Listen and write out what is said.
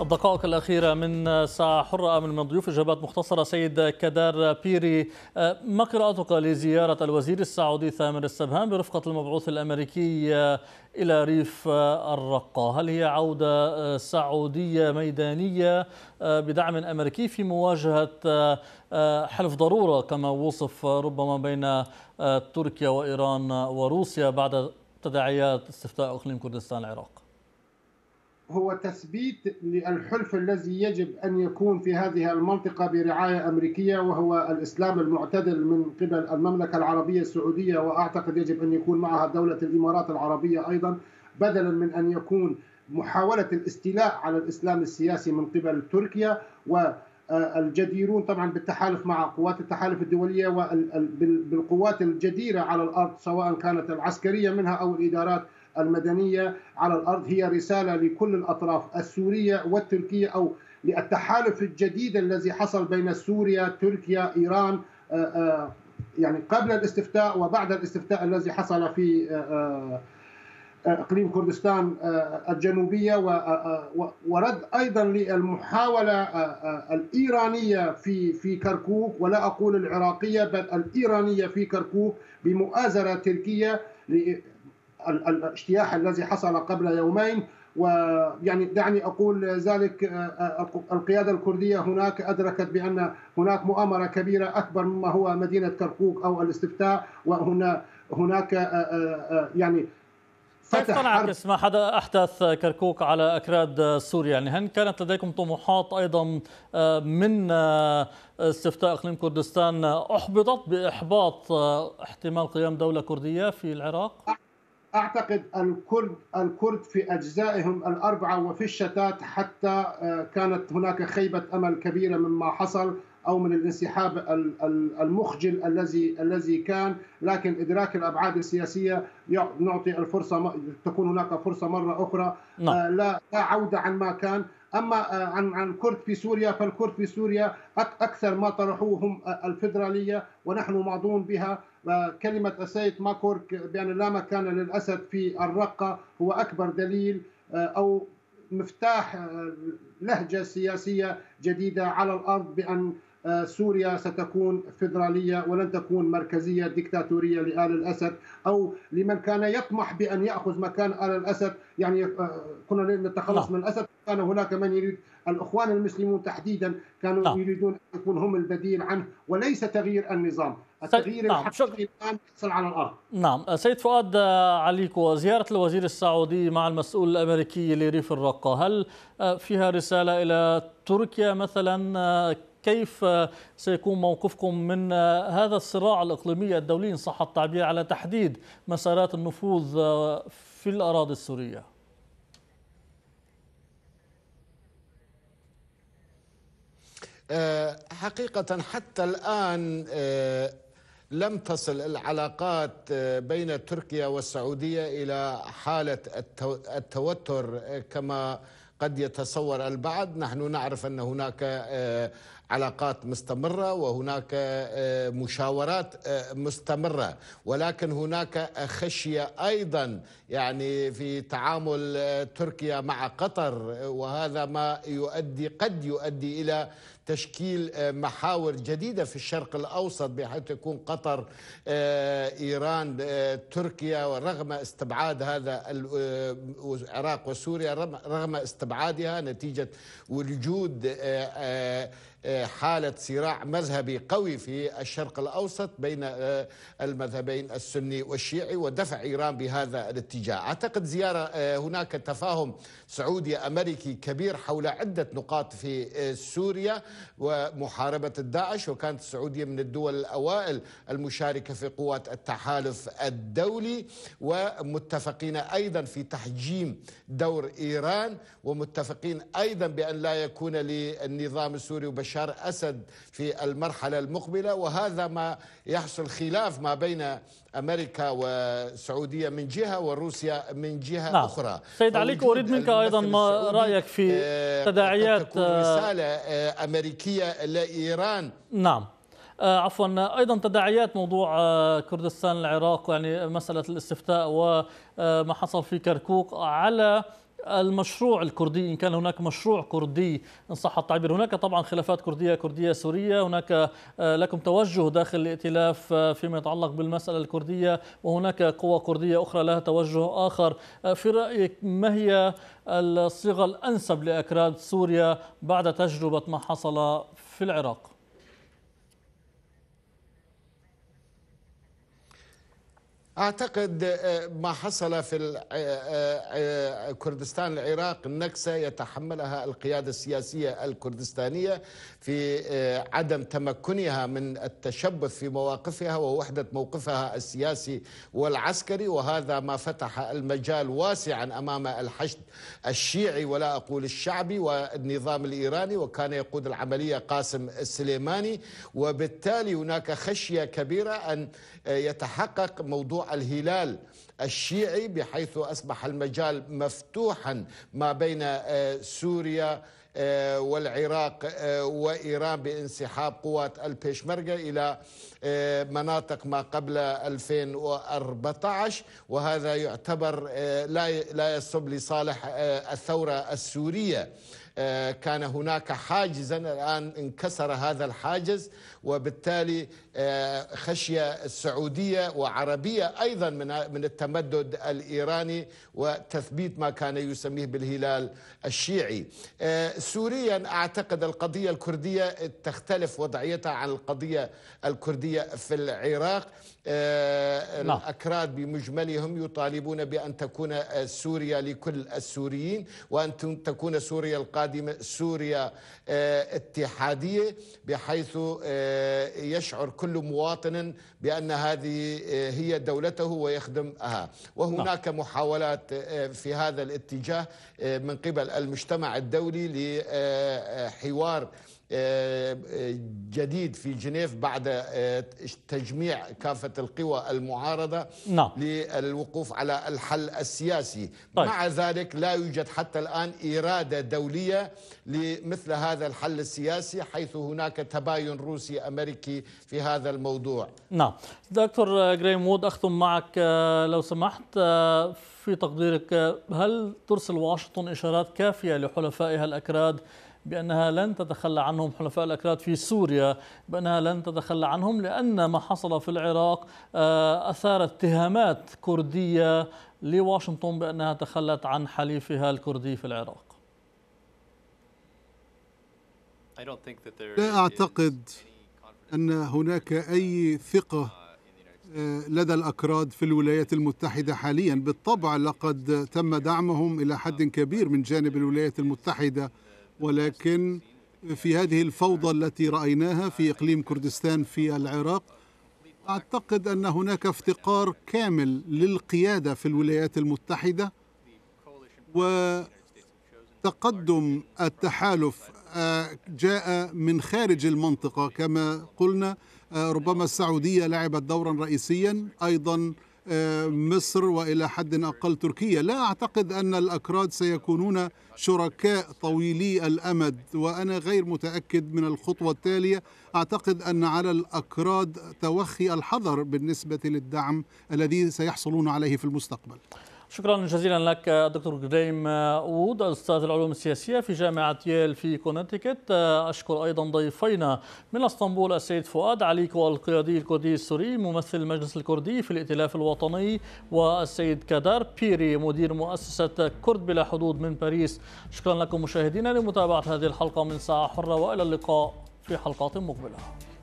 الدقائق الأخيرة من ساعة حرة من ضيوف إجابات مختصرة سيد كدار بيري آه، ما قراءتك لزيارة الوزير السعودي ثامر السبهان برفقة المبعوث الأمريكي آه، إلى ريف آه، الرقة هل هي عودة سعودية ميدانية بدعم أمريكي في مواجهة حلف ضرورة كما وصف ربما بين تركيا وإيران وروسيا بعد تداعيات استفتاء إقليم كردستان العراق هو تثبيت للحلف الذي يجب أن يكون في هذه المنطقة برعاية أمريكية وهو الإسلام المعتدل من قبل المملكة العربية السعودية وأعتقد يجب أن يكون معها دولة الإمارات العربية أيضا بدلا من أن يكون محاولة الاستيلاء على الإسلام السياسي من قبل تركيا و الجديرون طبعا بالتحالف مع قوات التحالف الدوليه وبالقوات الجديره على الارض سواء كانت العسكريه منها او الادارات المدنية على الأرض هي رسالة لكل الأطراف السورية والتركية أو للتحالف الجديد الذي حصل بين سوريا تركيا إيران آه، آه، يعني قبل الاستفتاء وبعد الاستفتاء الذي حصل في آه، اقليم كردستان الجنوبيه ورد ايضا للمحاوله الايرانيه في في كركوك ولا اقول العراقيه بل الايرانيه في كركوك بمؤازره تركيه الاجتياح الذي حصل قبل يومين ويعني دعني اقول ذلك آه، آه، القياده الكرديه هناك ادركت بان هناك مؤامره كبيره اكبر مما هو مدينه كركوك او الاستفتاء وهنا هناك آه، يعني كيف تنعكس ما حدا احداث كركوك على اكراد سوريا يعني هل كانت لديكم طموحات ايضا من استفتاء اقليم كردستان احبطت باحباط احتمال قيام دوله كرديه في العراق؟ اعتقد الكرد الكرد في اجزائهم الاربعه وفي الشتات حتى آه، كانت هناك خيبه امل كبيره مما حصل او من الانسحاب المخجل الذي الذي كان لكن ادراك الابعاد السياسيه نعطي الفرصه تكون هناك فرصه مره اخرى نعم. آه، لا لا عوده عن ما كان اما آه، عن عن كرد في سوريا فالكرد في سوريا اكثر ما طرحوه هم آه، الفدراليه ونحن معضون بها كلمه السيد ماكورك بان لا مكان للاسد في الرقه هو اكبر دليل او مفتاح لهجه سياسيه جديده على الارض بان سوريا ستكون فيدرالية ولن تكون مركزية ديكتاتورية لآل الأسد أو لمن كان يطمح بأن يأخذ مكان آل الأسد يعني آه، كنا نتخلص من الأسد كان هناك من يريد الإخوان المسلمون تحديدا كانوا لا. يريدون أن يكون هم البديل عنه وليس تغيير النظام التغيير نعم. الحقيقي الآن يحصل على الأرض نعم سيد فؤاد آه، عليكو زيارة الوزير السعودي مع المسؤول الأمريكي لريف الرقة هل آه، فيها رسالة إلى تركيا مثلا كيف سيكون موقفكم من هذا الصراع الإقليمي الدولي إن صح التعبير على تحديد مسارات النفوذ في الأراضي السورية؟ آه، حقيقة حتى الآن آه، لم تصل العلاقات آه، بين تركيا والسعودية إلى حالة التوتر كما قد يتصور البعض نحن نعرف أن هناك علاقات مستمرة وهناك آه، مشاورات آه، مستمرة ولكن هناك خشية أيضا يعني في تعامل آه، تركيا مع قطر وهذا ما يؤدي قد يؤدي إلى تشكيل محاور جديدة في الشرق الأوسط بحيث تكون قطر إيران تركيا ورغم استبعاد هذا العراق وسوريا رغم استبعادها نتيجة وجود حالة صراع مذهبي قوي في الشرق الأوسط بين آه، المذهبين السني والشيعي ودفع إيران بهذا الاتجاه أعتقد زيارة آه، هناك تفاهم سعودي أمريكي كبير حول عدة نقاط في آه، سوريا ومحاربة الداعش وكانت السعودية من الدول الأوائل المشاركة في قوات التحالف الدولي ومتفقين أيضا في تحجيم دور إيران ومتفقين أيضا بأن لا يكون للنظام السوري وبشار بشار أسد في المرحلة المقبلة وهذا ما يحصل خلاف ما بين أمريكا والسعودية من جهة وروسيا من جهة نعم. أخرى سيد عليك أريد منك أيضا ما رأيك في آه، تداعيات رسالة آه، أمريكية لإيران نعم آه، عفوا ايضا تداعيات موضوع كردستان العراق يعني مساله الاستفتاء وما حصل في كركوك على المشروع الكردي إن كان هناك مشروع كردي إن صح التعبير هناك طبعا خلافات كردية كردية سورية هناك آه، لكم توجه داخل الائتلاف آه، فيما يتعلق بالمسألة الكردية وهناك قوى كردية أخرى لها توجه آخر آه، في رأيك ما هي الصيغة الأنسب لأكراد سوريا بعد تجربة ما حصل في العراق؟ أعتقد آه، ما حصل في آه، آه، كردستان العراق النكسة يتحملها القيادة السياسية الكردستانية في عدم تمكنها من التشبث في مواقفها ووحدة موقفها السياسي والعسكري وهذا ما فتح المجال واسعا أمام الحشد الشيعي ولا أقول الشعبي والنظام الإيراني وكان يقود العملية قاسم السليماني وبالتالي هناك خشية كبيرة أن يتحقق موضوع الهلال الشيعي بحيث اصبح المجال مفتوحا ما بين آه، سوريا آه، والعراق آه، وإيران بانسحاب قوات البيشمركة إلى مناطق ما قبل 2014 وهذا يعتبر لا يصب لصالح الثورة السورية آه، كان هناك حاجزا الآن انكسر هذا الحاجز وبالتالي آه، خشية السعودية وعربية أيضا من التمدد الإيراني وتثبيت ما كان يسميه بالهلال الشيعي آه، سوريا أعتقد القضية الكردية تختلف وضعيتها عن القضية الكردية في العراق نعم. الأكراد بمجملهم يطالبون بأن تكون سوريا لكل السوريين وأن تكون سوريا القادمة القادمة سوريا آه، اتحادية بحيث آه، يشعر كل مواطن بأن هذه آه، هي دولته ويخدمها وهناك نعم. محاولات في هذا الاتجاه من قبل المجتمع الدولي لحوار آه، آه، جديد في جنيف بعد آه، تجميع كافة القوى المعارضة نعم. للوقوف على الحل السياسي طيب. مع ذلك لا يوجد حتى الآن إرادة دولية لمثل هذا الحل السياسي حيث هناك تباين روسي أمريكي في هذا الموضوع نعم دكتور جريم وود أختم معك لو سمحت في تقديرك هل ترسل واشنطن إشارات كافية لحلفائها الأكراد بأنها لن تتخلى عنهم حلفاء الأكراد في سوريا بأنها لن تتخلى عنهم لأن ما حصل في العراق آه، أثار اتهامات كردية لواشنطن بأنها تخلت عن حليفها الكردي في العراق لا أعتقد أن هناك أي ثقة آه، لدى الأكراد في الولايات المتحدة حاليا بالطبع لقد تم دعمهم إلى حد uh, كبير من جانب الولايات المتحدة ولكن في هذه الفوضى التي رأيناها في إقليم كردستان في العراق أعتقد أن هناك افتقار كامل للقيادة في الولايات المتحدة وتقدم التحالف آه، جاء من خارج المنطقة كما قلنا آه، ربما السعودية لعبت دورا رئيسيا أيضا مصر والى حد اقل تركيا لا اعتقد ان الاكراد سيكونون شركاء طويلي الامد وانا غير متاكد من الخطوه التاليه اعتقد ان على الاكراد توخي الحذر بالنسبه للدعم الذي سيحصلون عليه في المستقبل شكرا جزيلا لك الدكتور جريم وود استاذ العلوم السياسيه في جامعه ييل في كونتيكت اشكر ايضا ضيفينا من اسطنبول السيد فؤاد علي القيادي الكردي السوري ممثل المجلس الكردي في الائتلاف الوطني والسيد كادار بيري مدير مؤسسه كرد بلا حدود من باريس شكرا لكم مشاهدينا لمتابعه هذه الحلقه من ساعه حره والى اللقاء في حلقات مقبله